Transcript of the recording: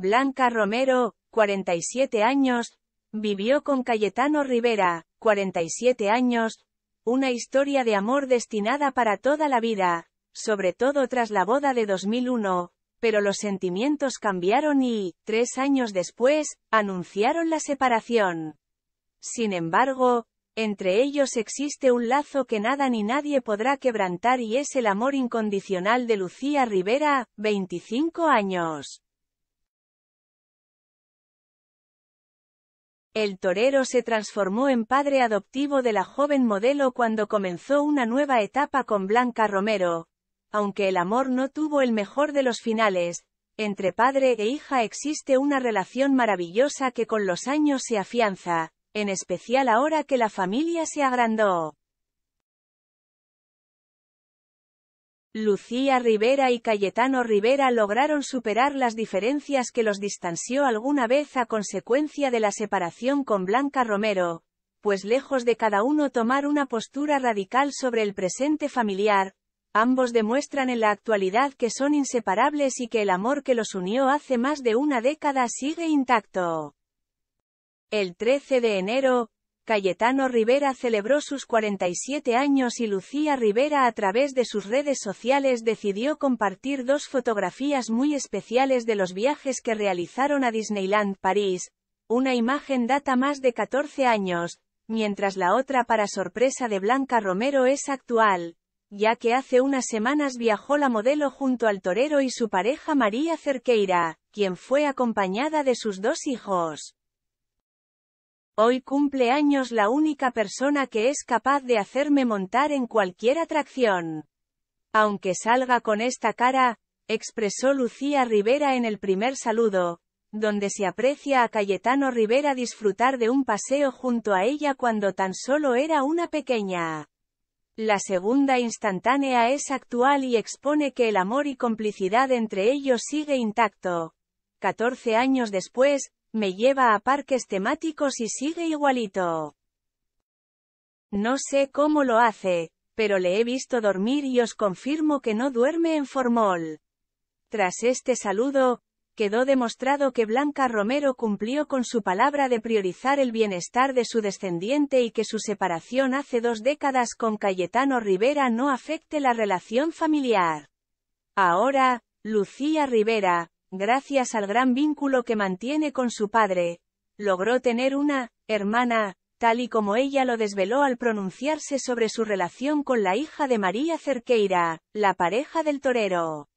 Blanca Romero, 47 años, vivió con Cayetano Rivera, 47 años, una historia de amor destinada para toda la vida, sobre todo tras la boda de 2001, pero los sentimientos cambiaron y, tres años después, anunciaron la separación. Sin embargo, entre ellos existe un lazo que nada ni nadie podrá quebrantar y es el amor incondicional de Lucía Rivera, 25 años. El torero se transformó en padre adoptivo de la joven modelo cuando comenzó una nueva etapa con Blanca Romero. Aunque el amor no tuvo el mejor de los finales, entre padre e hija existe una relación maravillosa que con los años se afianza, en especial ahora que la familia se agrandó. Lucía Rivera y Cayetano Rivera lograron superar las diferencias que los distanció alguna vez a consecuencia de la separación con Blanca Romero, pues lejos de cada uno tomar una postura radical sobre el presente familiar, ambos demuestran en la actualidad que son inseparables y que el amor que los unió hace más de una década sigue intacto. El 13 de enero, Cayetano Rivera celebró sus 47 años y Lucía Rivera a través de sus redes sociales decidió compartir dos fotografías muy especiales de los viajes que realizaron a Disneyland París, una imagen data más de 14 años, mientras la otra para sorpresa de Blanca Romero es actual, ya que hace unas semanas viajó la modelo junto al torero y su pareja María Cerqueira, quien fue acompañada de sus dos hijos. Hoy cumple años la única persona que es capaz de hacerme montar en cualquier atracción. Aunque salga con esta cara, expresó Lucía Rivera en el primer saludo, donde se aprecia a Cayetano Rivera disfrutar de un paseo junto a ella cuando tan solo era una pequeña. La segunda instantánea es actual y expone que el amor y complicidad entre ellos sigue intacto. 14 años después, me lleva a parques temáticos y sigue igualito. No sé cómo lo hace, pero le he visto dormir y os confirmo que no duerme en formol. Tras este saludo, quedó demostrado que Blanca Romero cumplió con su palabra de priorizar el bienestar de su descendiente y que su separación hace dos décadas con Cayetano Rivera no afecte la relación familiar. Ahora, Lucía Rivera, gracias al gran vínculo que mantiene con su padre, logró tener una hermana, tal y como ella lo desveló al pronunciarse sobre su relación con la hija de María Cerqueira, la pareja del torero.